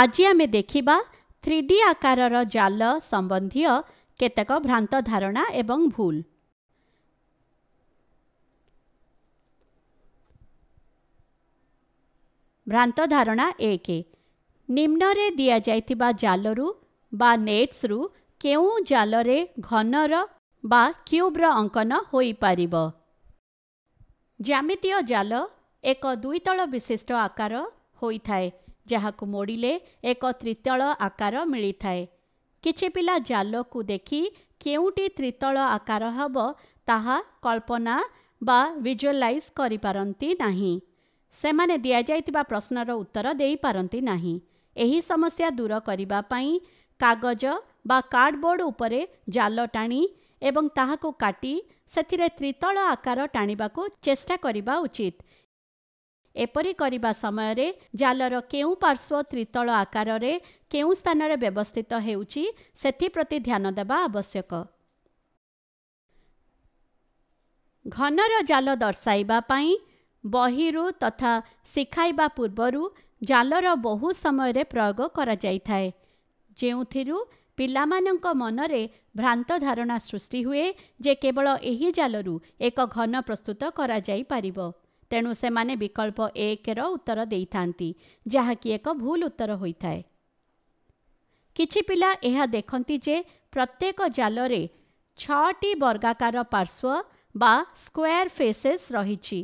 ଆଜି ଆମେ ଦେଖିବା ଥ୍ରୀ ଡି ଆକାରର ଜାଲ ସମ୍ବନ୍ଧୀୟ କେତେକ ଭ୍ରାନ୍ତ ଧାରଣା ଏବଂ ଭୁଲ ଭ୍ରାନ୍ତ ଧାରଣା ଏକ ନିମ୍ନରେ ଦିଆଯାଇଥିବା ଜାଲରୁ ବା ନେଟ୍ସରୁ କେଉଁ ଜାଲରେ ଘନର ବା କ୍ୟୁବ୍ର ଅଙ୍କନ ହୋଇପାରିବ ଜ୍ୟାମିତୀୟ ଜାଲ ଏକ ଦୁଇତଳ ବିଶିଷ୍ଟ ଆକାର ହୋଇଥାଏ ଯାହାକୁ ମୋଡ଼ିଲେ ଏକ ତ୍ରିତଳ ଆକାର ମିଳିଥାଏ କିଛି ପିଲା ଜାଲକୁ ଦେଖି କେଉଁଠି ତ୍ରିତଳ ଆକାର ହେବ ତାହା କଳ୍ପନା ବା ଭିଜୁଆଲାଇଜ୍ କରିପାରନ୍ତି ନାହିଁ ସେମାନେ ଦିଆଯାଇଥିବା ପ୍ରଶ୍ନର ଉତ୍ତର ଦେଇପାରନ୍ତି ନାହିଁ ଏହି ସମସ୍ୟା ଦୂର କରିବା ପାଇଁ କାଗଜ ବା କାର୍ଡ଼ବୋର୍ଡ଼ ଉପରେ ଜାଲ ଟାଣି ଏବଂ ତାହାକୁ କାଟି ସେଥିରେ ତ୍ରିତଳ ଆକାର ଟାଣିବାକୁ ଚେଷ୍ଟା କରିବା ଉଚିତ ଏପରି କରିବା ସମୟରେ ଜାଲର କେଉଁ ପାର୍ଶ୍ୱ ତ୍ରିତଳ ଆକାରରେ କେଉଁ ସ୍ଥାନରେ ବ୍ୟବସ୍ଥିତ ହେଉଛି ସେଥିପ୍ରତି ଧ୍ୟାନ ଦେବା ଆବଶ୍ୟକ ଘନର ଜାଲ ଦର୍ଶାଇବା ପାଇଁ ବହିରୁ ତଥା ଶିଖାଇବା ପୂର୍ବରୁ ଜାଲର ବହୁ ସମୟରେ ପ୍ରୟୋଗ କରାଯାଇଥାଏ ଯେଉଁଥିରୁ ପିଲାମାନଙ୍କ ମନରେ ଭ୍ରାନ୍ତ ଧାରଣା ସୃଷ୍ଟି ହୁଏ ଯେ କେବଳ ଏହି ଜାଲରୁ ଏକ ଘନ ପ୍ରସ୍ତୁତ କରାଯାଇପାରିବ ତେଣୁ ସେମାନେ ବିକଳ୍ପ ଏକର ଉତ୍ତର ଦେଇଥାନ୍ତି ଯାହାକି ଏକ ଭୁଲ ଉତ୍ତର ହୋଇଥାଏ କିଛି ପିଲା ଏହା ଦେଖନ୍ତି ଯେ ପ୍ରତ୍ୟେକ ଜାଲରେ ଛଅଟି ବର୍ଗାକାର ପାର୍ଶ୍ୱ ବା ସ୍କୋୟାର ଫେସେସ୍ ରହିଛି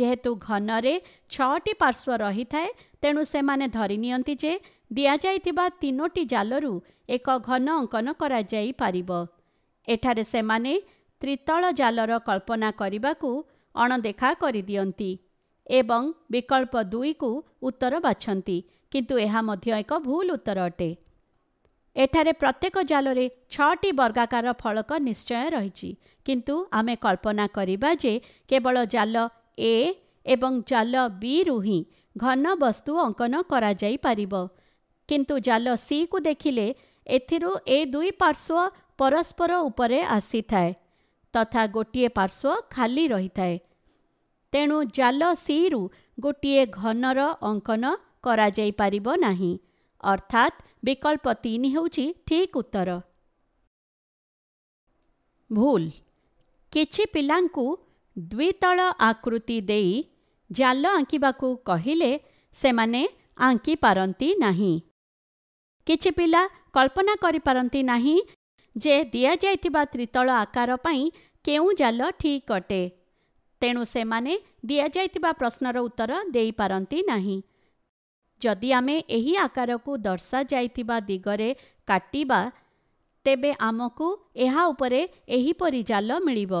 ଯେହେତୁ ଘନରେ ଛଅଟି ପାର୍ଶ୍ୱ ରହିଥାଏ ତେଣୁ ସେମାନେ ଧରିନିଅନ୍ତି ଯେ ଦିଆଯାଇଥିବା ତିନୋଟି ଜାଲରୁ ଏକ ଘନ ଅଙ୍କନ କରାଯାଇପାରିବ ଏଠାରେ ସେମାନେ ତ୍ରିତଳ ଜାଲର କଳ୍ପନା କରିବାକୁ ଅଣଦେଖା କରିଦିଅନ୍ତି ଏବଂ ବିକଳ୍ପ ଦୁଇକୁ ଉତ୍ତର ବାଛନ୍ତି କିନ୍ତୁ ଏହା ମଧ୍ୟ ଏକ ଭୁଲ ଉତ୍ତର ଅଟେ ଏଠାରେ ପ୍ରତ୍ୟେକ ଜାଲରେ ଛଅଟି ବର୍ଗାକାର ଫଳକ ନିଶ୍ଚୟ ରହିଛି କିନ୍ତୁ ଆମେ କଳ୍ପନା କରିବା ଯେ କେବଳ ଜାଲ ଏ ଏବଂ ଜାଲ ବିରୁ ହିଁ ଘନ ବସ୍ତୁ ଅଙ୍କନ କରାଯାଇପାରିବ କିନ୍ତୁ ଜାଲ ସିକୁ ଦେଖିଲେ ଏଥିରୁ ଏ ଦୁଇ ପାର୍ଶ୍ୱ ପରସ୍ପର ଉପରେ ଆସିଥାଏ ତଥା ଗୋଟିଏ ପାର୍ଶ୍ୱ ଖାଲି ରହିଥାଏ ତେଣୁ ଜାଲ ସିରୁ ଗୋଟିଏ ଘନର ଅଙ୍କନ କରାଯାଇପାରିବ ନାହିଁ ଅର୍ଥାତ୍ ବିକଳ୍ପ ତିନି ହେଉଛି ଠିକ୍ ଉତ୍ତର ଭୁଲ କିଛି ପିଲାଙ୍କୁ ଦ୍ୱିତଳ ଆକୃତି ଦେଇ ଜାଲ ଆଙ୍କିବାକୁ କହିଲେ ସେମାନେ ଆଙ୍କିପାରନ୍ତି ନାହିଁ କିଛି ପିଲା କଳ୍ପନା କରିପାରନ୍ତି ନାହିଁ ଯେ ଦିଆଯାଇଥିବା ତ୍ରିତଳ ଆକାର ପାଇଁ କେଉଁ ଜାଲ ଠିକ୍ ଅଟେ ତେଣୁ ସେମାନେ ଦିଆଯାଇଥିବା ପ୍ରଶ୍ନର ଉତ୍ତର ଦେଇପାରନ୍ତି ନାହିଁ ଯଦି ଆମେ ଏହି ଆକାରକୁ ଦର୍ଶାଯାଇଥିବା ଦିଗରେ କାଟିବା ତେବେ ଆମକୁ ଏହା ଉପରେ ଏହିପରି ଜାଲ ମିଳିବ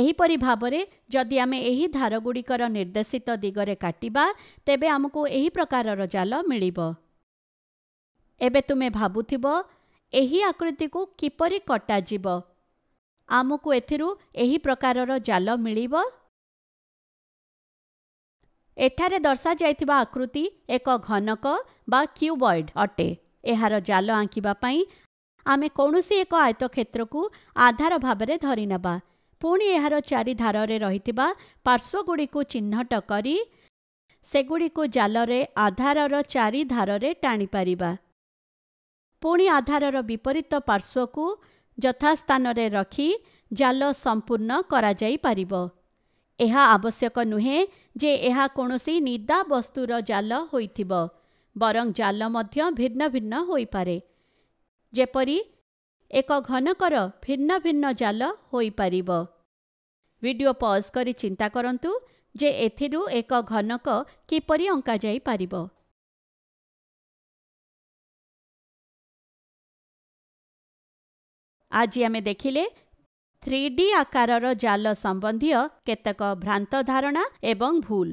ଏହିପରି ଭାବରେ ଯଦି ଆମେ ଏହି ଧାରଗୁଡ଼ିକର ନିର୍ଦ୍ଦେଶିତ ଦିଗରେ କାଟିବା ତେବେ ଆମକୁ ଏହି ପ୍ରକାରର ଜାଲ ମିଳିବ ଏବେ ତୁମେ ଭାବୁଥିବ ଏହି ଆକୃତିକୁ କିପରି କଟାଯିବ ଆମକୁ ଏଥିରୁ ଏହି ପ୍ରକାରର ଜାଲ ମିଳିବ ଏଠାରେ ଦର୍ଶାଯାଇଥିବା ଆକୃତି ଏକ ଘନକ ବା କ୍ୟୁବଏଡ଼ ଅଟେ ଏହାର ଜାଲ ଆଙ୍କିବା ପାଇଁ ଆମେ କୌଣସି ଏକ ଆୟତକ୍ଷେତ୍ରକୁ ଆଧାର ଭାବରେ ଧରିନେବା ପୁଣି ଏହାର ଚାରିଧାରରେ ରହିଥିବା ପାର୍ଶ୍ୱଗୁଡ଼ିକୁ ଚିହ୍ନଟ କରି ସେଗୁଡ଼ିକୁ ଜାଲରେ ଆଧାରର ଚାରିଧାରରେ ଟାଣିପାରିବା ପୁଣି ଆଧାରର ବିପରୀତ ପାର୍ଶ୍ୱକୁ ଯଥାସ୍ଥାନରେ ରଖି ଜାଲ ସମ୍ପୂର୍ଣ୍ଣ କରାଯାଇପାରିବ ଏହା ଆବଶ୍ୟକ ନୁହେଁ ଯେ ଏହା କୌଣସି ନିଦା ବସ୍ତୁର ଜାଲ ହୋଇଥିବ ବରଂ ଜାଲ ମଧ୍ୟ ଭିନ୍ନ ଭିନ୍ନ ହୋଇପାରେ ଯେପରି ଏକ ଘନକର ଭିନ୍ନ ଭିନ୍ନ ଜାଲ ହୋଇପାରିବ ଭିଡ଼ିଓ ପଜ୍ କରି ଚିନ୍ତା କରନ୍ତୁ ଯେ ଏଥିରୁ ଏକ ଘନକ କିପରି ଅଙ୍କାଯାଇପାରିବ আজি আমি দেখিলে 3D আকারৰ জাল সম্বন্ধীয় কেতক ভ্রান্ত ধারণা এবং ভুল